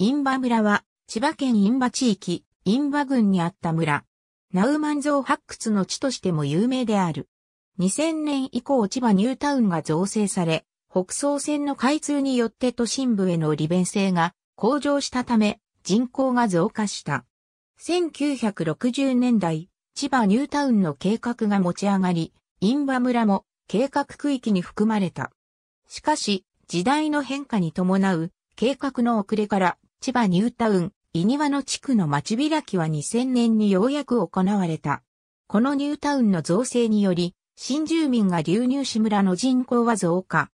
印バ村は、千葉県印バ地域、印バ郡にあった村。ナウマン像発掘の地としても有名である。2000年以降千葉ニュータウンが造成され、北総線の開通によって都心部への利便性が向上したため、人口が増加した。1960年代、千葉ニュータウンの計画が持ち上がり、印バ村も計画区域に含まれた。しかし、時代の変化に伴う計画の遅れから千葉ニュータウン、イニワの地区の町開きは2000年にようやく行われた。このニュータウンの造成により、新住民が流入し村の人口は増加。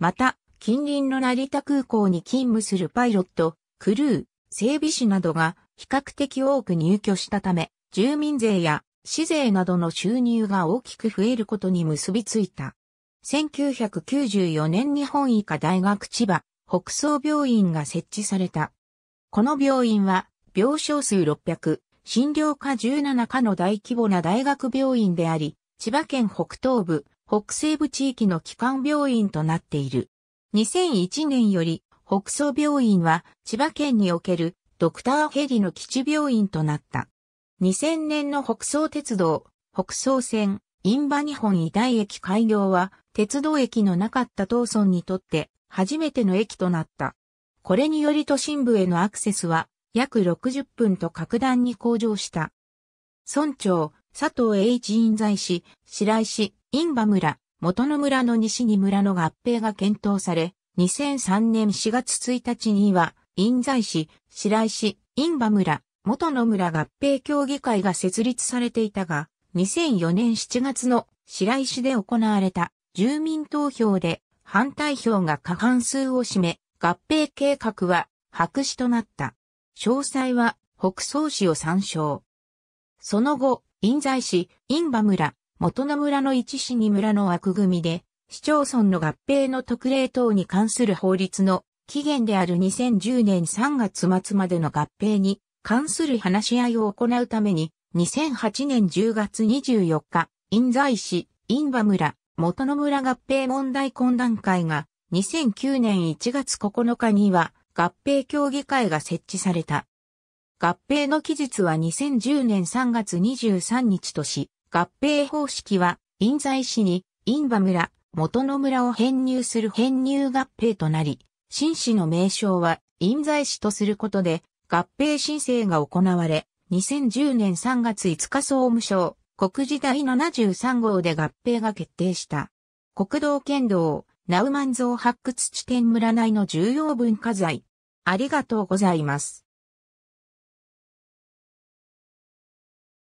また、近隣の成田空港に勤務するパイロット、クルー、整備士などが比較的多く入居したため、住民税や市税などの収入が大きく増えることに結びついた。1994年日本医科大学千葉北総病院が設置された。この病院は、病床数600、診療科17科の大規模な大学病院であり、千葉県北東部、北西部地域の基幹病院となっている。2001年より、北総病院は千葉県におけるドクターヘリの基地病院となった。2000年の北総鉄道、北総線、ンバ日本医大駅開業は、鉄道駅のなかった東村にとって初めての駅となった。これにより都心部へのアクセスは約60分と格段に向上した。村長、佐藤栄一印在市、白石、印馬村、元野村の西に村の合併が検討され、2003年4月1日には、印在市、白石、印馬村、元野村合併協議会が設立されていたが、2004年7月の白石で行われた住民投票で反対票が過半数を占め、合併計画は白紙となった。詳細は北総市を参照。その後、印西市、印馬村、元野村の一市に村の枠組みで、市町村の合併の特例等に関する法律の期限である2010年3月末までの合併に関する話し合いを行うために、2008年10月24日、印西市、印馬村、元野村合併問題懇談会が2009年1月9日には合併協議会が設置された。合併の期日は2010年3月23日とし、合併方式は、印西市に、印馬村、元野村を編入する編入合併となり、新市の名称は、印西市とすることで、合併申請が行われ、2010年3月5日総務省、国時第73号で合併が決定した。国道県道、ナウマンゾウ発掘地点村内の重要文化財。ありがとうございます。